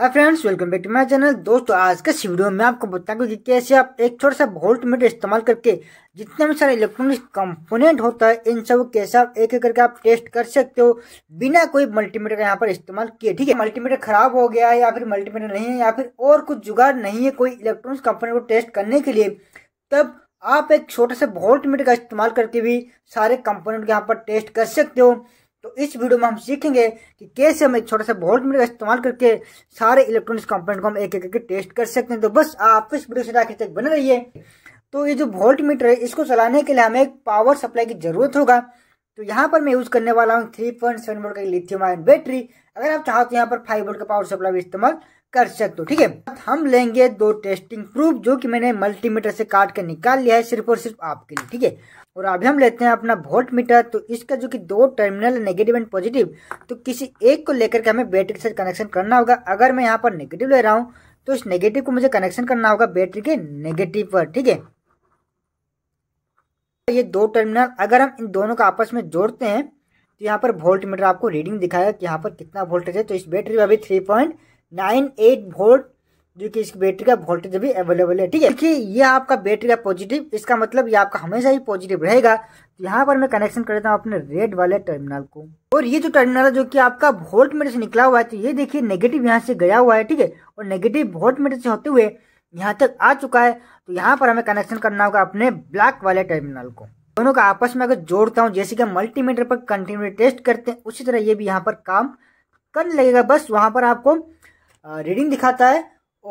hi friends welcome back to my channel दोस्तों आज के इस वीडियो में आपको बताऊंगा कि कैसे आप एक छोटा सा वोल्ट मीटर इस्तेमाल करके जितने भी सारे इलेक्ट्रॉनिक कंपोनेंट होता है इन सब कैसे आप एक एक करके आप टेस्ट कर सकते हो बिना कोई मल्टीमीटर का यहाँ पर इस्तेमाल किए ठीक है मल्टीमीटर खराब हो गया है या फिर मल्टीमीटर नहीं है या फिर और कुछ जुगाड़ नहीं है कोई इलेक्ट्रॉनिक कंपोनेंट को टेस्ट करने के लिए तब आप एक छोटा सा वोल्ट मीटर का इस्तेमाल करके भी सारे कंपोनेंट को यहाँ पर टेस्ट कर सकते हो तो इस वीडियो में हम सीखेंगे कि कैसे हम एक छोटा सा वोल्ट मीटर का इस्तेमाल करके सारे इलेक्ट्रॉनिक्स कंपोनेंट को हम एक एक करके टेस्ट कर सकते हैं तो बस आप इस वीडियो से आखिर तक बने रहिए तो ये जो वोल्ट मीटर है इसको चलाने के लिए हमें एक पावर सप्लाई की जरूरत होगा तो यहाँ पर मैं यूज़ करने वाला हूँ थ्री पॉइंट सेवन वोल्ट का लिथियम आयन बैटरी अगर आप चाहो तो यहाँ पर फाइव वोल्ट का पावर सप्लाई भी इस्तेमाल कर सकते हो ठीक है हम लेंगे दो टेस्टिंग प्रूफ जो कि मैंने मल्टीमीटर से काट कर निकाल लिया है सिर्फ और सिर्फ आपके लिए ठीक है और अभी हम लेते हैं अपना वोल्ट मीटर तो इसका जो कि दो टर्मिनल नेगेटिव एंड पॉजिटिव तो किसी एक को लेकर के हमें बैटरी के साथ कनेक्शन करना होगा अगर मैं यहाँ पर नेगेटिव ले रहा हूँ तो इस नेगेटिव को मुझे कनेक्शन करना होगा बैटरी के नेगेटिव पर ठीक है ये दो टर्मिनल अगर हम इन दोनों को आपस में जोड़ते हैं तो यहाँ पर वोल्ट मीटर आपको रीडिंग दिखाएगा कि यहाँ पर कितना वोल्टेज है तो इस बैटरी में अभी three point nine eight volt जो कि इसकी बैटरी का वोल्टेज भी अवेलेबल है ठीक है देखिए ये आपका बैटरी का पॉजिटिव इसका मतलब ये आपका हमेशा ही पॉजिटिव रहेगा तो यहाँ पर मैं कनेक्शन कर देता हूँ अपने रेड वाले टर्मिनल को और ये जो टर्मिनल है जो कि आपका वोल्ट मीटर से निकला हुआ है तो ये देखिए नेगेटिव यहाँ से गया हुआ है ठीक है और नेगेटिव वोल्ट मीटर से होते हुए यहाँ तक आ चुका है तो यहाँ पर हमें कनेक्शन करना होगा अपने ब्लैक वाले टर्मिनल को दोनों का आपस में अगर जोड़ता हूँ जैसे कि मल्टीमीटर पर कंटिन्यू टेस्ट करते हैं उसी तरह ये भी यहाँ पर काम करने लगेगा बस वहाँ पर आपको रीडिंग दिखाता है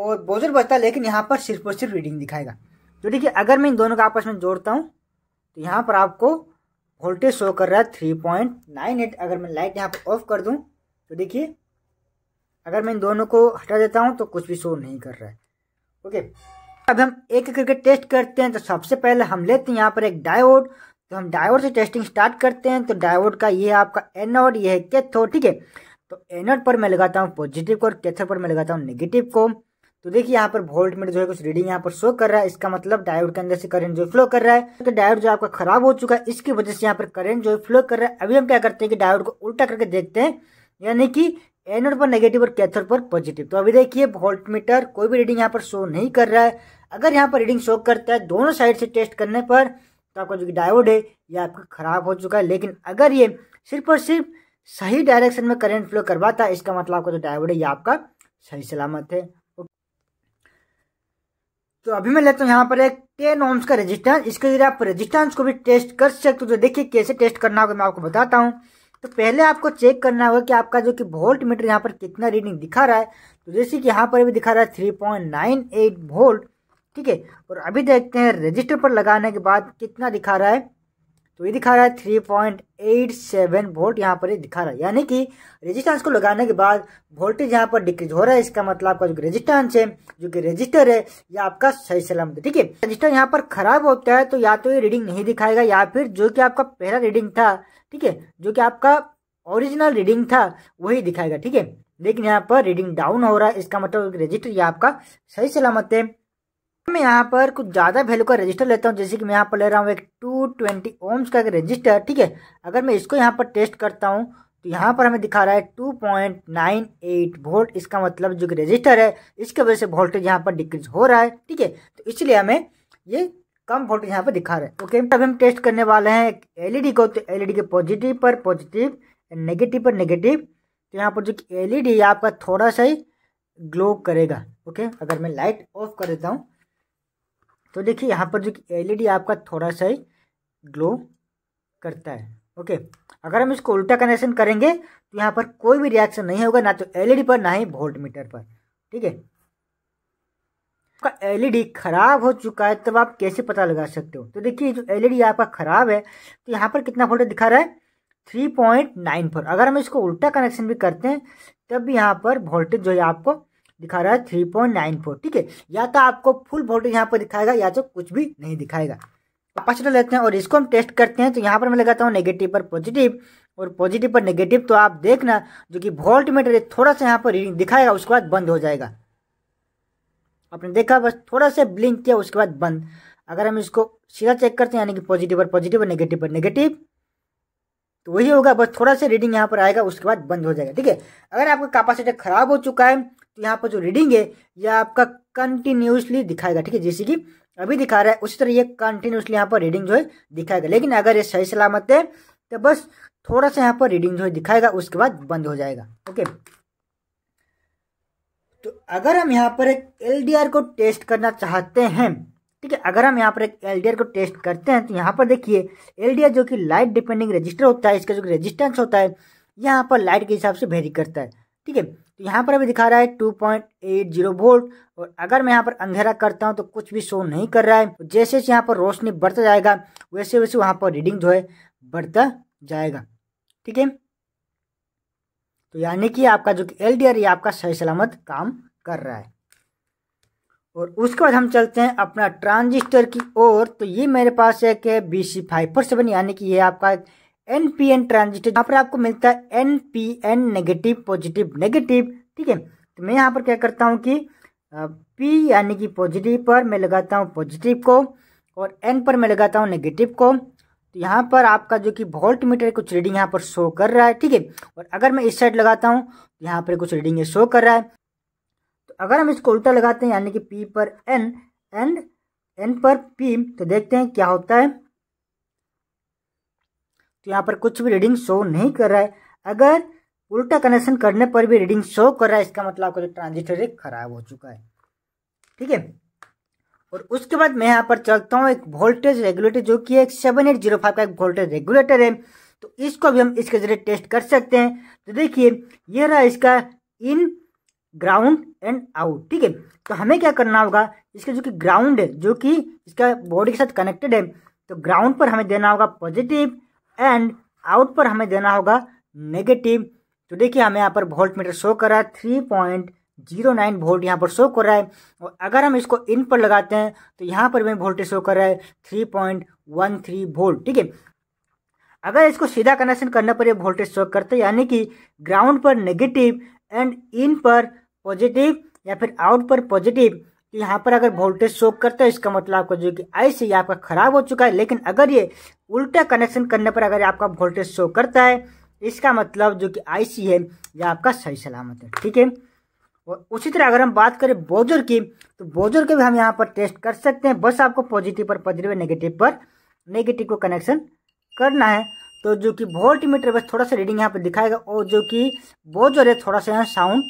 और बोजर बचता है लेकिन यहाँ पर सिर्फ और सिर्फ रीडिंग दिखाएगा तो देखिए अगर मैं इन दोनों का आपस में जोड़ता हूँ तो यहाँ पर आपको वोल्टेज शो कर रहा है थ्री पॉइंट नाइन एट अगर मैं लाइट यहाँ पर ऑफ कर दूँ तो देखिए अगर मैं इन दोनों को हटा देता हूँ तो कुछ भी शो नहीं कर रहा है ओके अब हम एक एक करके टेस्ट करते हैं तो सबसे पहले हम लेते हैं यहाँ पर एक डायोड तो हम डायोड से टेस्टिंग स्टार्ट करते हैं तो डायोड का ये आपका एनोड ये है कैथोड ठीक है तो एनोड पर मैं लगाता हूँ पॉजिटिव को और कैथर पर मैं लगाता हूँ नेगेटिव को तो देखिए यहाँ पर वोल्ट मीटर जो है कुछ रीडिंग यहाँ पर शो कर रहा है इसका मतलब डायोड के अंदर से करंट जो फ्लो कर रहा है तो डायोड जो आपका खराब हो चुका है इसकी वजह से यहाँ पर करंट जो है फ्लो कर रहा है अभी हम क्या करते हैं कि डायोड को उल्टा करके देखते हैं यानी कि एनोड पर नेगेटिव और कैथोड पर पॉजिटिव तो अभी देखिए वोल्ट मीटर कोई भी रीडिंग यहाँ पर शो नहीं कर रहा है अगर यहाँ पर रीडिंग शो करता है दोनों साइड से टेस्ट करने पर तो आपका जो डायोड है ये आपका खराब हो चुका है लेकिन अगर ये सिर्फ और सिर्फ सही डायरेक्शन में करंट फ्लो करवाता है इसका मतलब आपका जो तो है ये आपका सही सलामत है तो अभी मैं लेता हूँ यहाँ पर एक टेन ओम्स का रेजिस्टेंस इसके जरिए आप रेजिस्टेंस को भी टेस्ट कर सकते हो तो देखिए कैसे टेस्ट करना होगा मैं आपको बताता हूँ तो पहले आपको चेक करना होगा कि आपका जो कि वोल्ट मीटर यहाँ पर कितना रीडिंग दिखा रहा है तो जैसे कि यहाँ पर भी दिखा रहा है three point nine eight volt ठीक है और अभी देखते हैं रजिस्टर पर लगाने के बाद कितना दिखा रहा है तो ये दिखा रहा है three point eight seven volt यहाँ पर ये दिखा रहा है यानी कि रेजिस्टेंस को लगाने के बाद वोल्टेज यहाँ पर डिक्रीज हो रहा है इसका मतलब आपका जो रेजिस्टेंस है जो कि रेजिस्टर है ये आपका सही सलामत है ठीक है रजिस्टर यहाँ पर खराब होता है तो या तो ये रीडिंग नहीं दिखाएगा या फिर जो कि आपका पहला रीडिंग था ठीक है जो कि आपका ओरिजिनल रीडिंग था वही दिखाएगा ठीक है लेकिन यहाँ पर रीडिंग डाउन हो रहा है इसका मतलब रजिस्टर ये आपका सही सलामत है मैं यहाँ पर कुछ ज़्यादा वैल्यू का रजिस्टर लेता हूँ जैसे कि मैं यहाँ पर ले रहा हूँ एक टू ट्वेंटी ओम्स का एक रजिस्टर ठीक है अगर मैं इसको यहाँ पर टेस्ट करता हूँ तो यहाँ पर हमें दिखा रहा है two point nine eight volt इसका मतलब जो कि रजिस्टर है इसके वजह से वोल्टेज यहाँ पर डिक्रीज हो रहा है ठीक है तो इसलिए हमें ये कम वोल्टेज यहाँ पर दिखा रहा है ओके अब हम टेस्ट करने वाले हैं एलईडी e को तो एलईडी e के पॉजिटिव पर पॉजिटिव नेगेटिव पर नेगेटिव तो यहाँ पर जो एलईडी e आपका थोड़ा सा ही ग्लो करेगा ओके अगर मैं लाइट ऑफ कर देता हूँ तो देखिए यहाँ पर जो एलईडी e आपका थोड़ा सा ही ग्लो करता है ओके अगर हम इसको उल्टा कनेक्शन करेंगे तो यहाँ पर कोई भी रिएक्शन नहीं होगा ना तो एलईडी e पर ना ही वोल्ट मीटर पर ठीक है आपका एलईडी e खराब हो चुका है तब आप कैसे पता लगा सकते हो तो देखिए जो एलईडी आपका खराब है तो यहाँ पर कितना वोल्टेज दिखा रहा है थ्री पॉइंट नाइन फोर अगर हम इसको उल्टा कनेक्शन भी करते हैं तब भी यहाँ पर वोल्टेज जो है आपको दिखा रहा है थ्री पॉइंट नाइन फोर ठीक है या तो आपको फुल वोल्टेज यहाँ पर दिखाएगा या तो कुछ भी नहीं दिखाएगा कैपेसिटर लेते हैं और इसको हम टेस्ट करते हैं तो यहाँ पर मैं लगाता हूँ नेगेटिव पर पॉजिटिव और पॉजिटिव पर नेगेटिव तो आप देखना जो कि वोल्ट मीटर थोड़ा सा यहाँ पर रीडिंग दिखाएगा उसके बाद बंद हो जाएगा आपने देखा बस थोड़ा सा ब्लिंक किया उसके बाद बंद अगर हम इसको सीधा चेक करते हैं यानी कि पॉजिटिव पर पॉजिटिव और नेगेटिव पर नेगेटिव तो वही होगा बस थोड़ा सा रीडिंग यहाँ पर आएगा उसके बाद बंद हो जाएगा ठीक है अगर आपका कैपेसिटर खराब हो चुका है तो यहाँ पर जो रीडिंग है यह आपका कंटिन्यूसली दिखाएगा ठीक है जैसे कि अभी दिखा रहा है उसी तरह ये कंटिन्यूसली यहाँ पर रीडिंग जो है दिखाएगा लेकिन अगर ये सही सलामत है तो बस थोड़ा सा यहाँ पर रीडिंग जो है दिखाएगा उसके बाद बंद हो जाएगा ओके तो अगर हम यहाँ पर एक एल को टेस्ट करना चाहते हैं ठीक है अगर हम यहाँ पर एक एल को टेस्ट करते हैं तो यहाँ पर देखिए एल जो कि लाइट डिपेंडिंग रजिस्टर होता है इसका जो रजिस्टेंस होता है यहाँ पर लाइट के हिसाब से वेरी करता है ठीक है तो यहाँ पर अभी दिखा रहा है two point eight zero volt और अगर मैं यहाँ पर अंधेरा करता हूँ तो कुछ भी शो नहीं कर रहा है तो जैसे जैसे यहाँ पर रोशनी बढ़ता जाएगा वैसे वैसे वहाँ पर रीडिंग जो है बढ़ता जाएगा ठीक है तो यानी कि आपका जो कि एल ये आपका सही सलामत काम कर रहा है और उसके बाद हम चलते हैं अपना ट्रांजिस्टर की ओर तो ये मेरे पास है है B C five four seven यानी कि ये आपका एन पी एन ट्रांजिटिव यहाँ पर आपको मिलता है N P N negative positive negative ठीक है तो मैं यहाँ पर क्या करता हूँ कि पी यानी कि पॉजिटिव पर मैं लगाता हूँ पॉजिटिव को और एन पर मैं लगाता हूँ नेगेटिव को तो यहाँ पर आपका जो कि वोल्ट मीटर कुछ रीडिंग यहाँ पर शो कर रहा है ठीक है और अगर मैं इस साइड लगाता हूँ तो यहाँ पर कुछ रीडिंग शो कर रहा है तो अगर हम इसको उल्टा लगाते हैं यानी कि पी पर एन एंड एन पर पी तो देखते हैं क्या होता है तो यहाँ पर कुछ भी रीडिंग शो नहीं कर रहा है अगर उल्टा कनेक्शन करने पर भी रीडिंग शो कर रहा है इसका मतलब आपका जो ट्रांजिस्टर है खराब हो चुका है ठीक है और उसके बाद मैं यहाँ पर चलता हूँ एक वोल्टेज रेगुलेटर जो कि एक सेवन एट जीरो फाइव का एक वोल्टेज रेगुलेटर है तो इसको भी हम इसके जरिए टेस्ट कर सकते हैं तो देखिए ये रहा इसका इन ग्राउंड एंड आउट ठीक है तो हमें क्या करना होगा इसका जो कि ग्राउंड है जो कि इसका बॉडी के साथ कनेक्टेड है तो ग्राउंड पर हमें देना होगा पॉजिटिव एंड आउट पर हमें देना होगा नेगेटिव तो देखिए हमें यहाँ पर वोल्ट मीटर शो कर रहा है three point zero nine volt यहाँ पर शो कर रहा है और अगर हम इसको इन पर लगाते हैं तो यहाँ पर भी वोल्टेज शो कर रहा है three point one three volt ठीक है अगर इसको सीधा कनेक्शन करने पर ये वोल्टेज शो करते हैं यानी कि ग्राउंड पर नेगेटिव एंड इन पर पॉजिटिव या फिर आउट पर पॉजिटिव कि यहाँ पर अगर वोल्टेज शो करता है इसका मतलब आपका जो कि आई सी आपका खराब हो चुका है लेकिन अगर ये उल्टा कनेक्शन करने पर अगर आपका वोल्टेज शो करता है इसका मतलब जो कि आई सी है यह आपका सही सलामत है ठीक है और उसी तरह अगर हम बात करें बोजर की तो बोजर के भी हम यहाँ पर टेस्ट कर सकते हैं बस आपको पॉजिटिव पर पॉजिटिव नेगेटिव पर नेगेटिव को कनेक्शन करना है तो जो कि वोल्ट मीटर बस थोड़ा सा रीडिंग यहाँ पर दिखाएगा और जो कि बोजर है थोड़ा सा यहाँ साउंड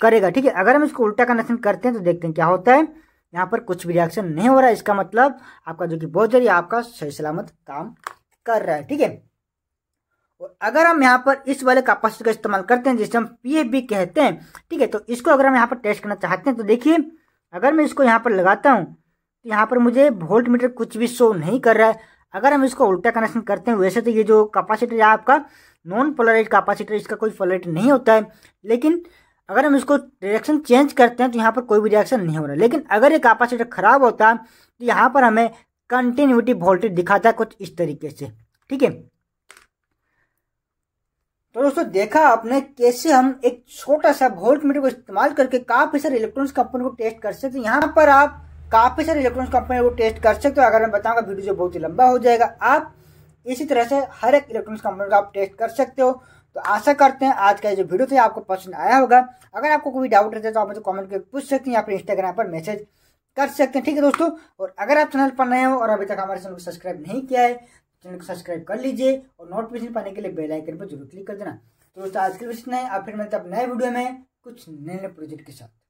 करेगा ठीक है अगर हम इसको उल्टा कनेक्शन करते हैं तो देखते हैं क्या होता है यहाँ पर कुछ भी रिएक्शन नहीं हो रहा है इसका मतलब आपका जो कि बहुत जरिए आपका सही सलामत काम कर रहा है ठीक है और अगर हम यहाँ पर इस वाले कैपेसिटर का इस्तेमाल करते हैं जिसे हम पी कहते हैं ठीक है तो इसको अगर हम यहाँ पर टेस्ट करना चाहते हैं तो देखिए अगर मैं इसको यहाँ पर लगाता हूँ तो यहाँ पर मुझे वोल्ट मीटर कुछ भी शो नहीं कर रहा है अगर हम इसको उल्टा कनेक्शन करते हैं वैसे तो ये जो कैपेसिटर है आपका नॉन पोलराइज कैपेसिटर इसका कोई पोलराइट नहीं होता है लेकिन अगर हम इसको डायरेक्शन चेंज करते हैं तो यहाँ पर कोई भी रिएक्शन नहीं हो रहा लेकिन अगर ये कैपेसिटर खराब होता तो यहाँ पर हमें कंटिन्यूटी वोल्टेज दिखाता है कुछ इस तरीके से ठीक है तो दोस्तों देखा आपने कैसे हम एक छोटा सा वोल्ट मीटर को इस्तेमाल करके काफी सारे इलेक्ट्रॉनिक्स कंपनी को टेस्ट कर सकते हैं यहाँ पर आप काफी सारे इलेक्ट्रॉनिक्स कंपनी को टेस्ट कर सकते हो अगर मैं बताऊंगा वीडियो जो बहुत ही लंबा हो जाएगा आप इसी तरह से हर एक इलेक्ट्रॉनिक्स कंपनी का आप टेस्ट कर सकते हो तो आशा करते हैं आज का जो वीडियो थे आपको पसंद आया होगा अगर आपको कोई डाउट रहता है तो आप मुझे कमेंट करके पूछ सकते हैं या फिर इंस्टाग्राम पर मैसेज कर सकते हैं ठीक है दोस्तों और अगर आप चैनल पर नए हो और अभी तक हमारे चैनल को सब्सक्राइब नहीं किया है चैनल को सब्सक्राइब कर लीजिए और नोटिफिकेशन पाने के लिए बेल आइकन पर जरूर क्लिक कर देना तो दोस्तों आज के लिए आप फिर मिलते हैं नए वीडियो में कुछ नए नए प्रोजेक्ट के साथ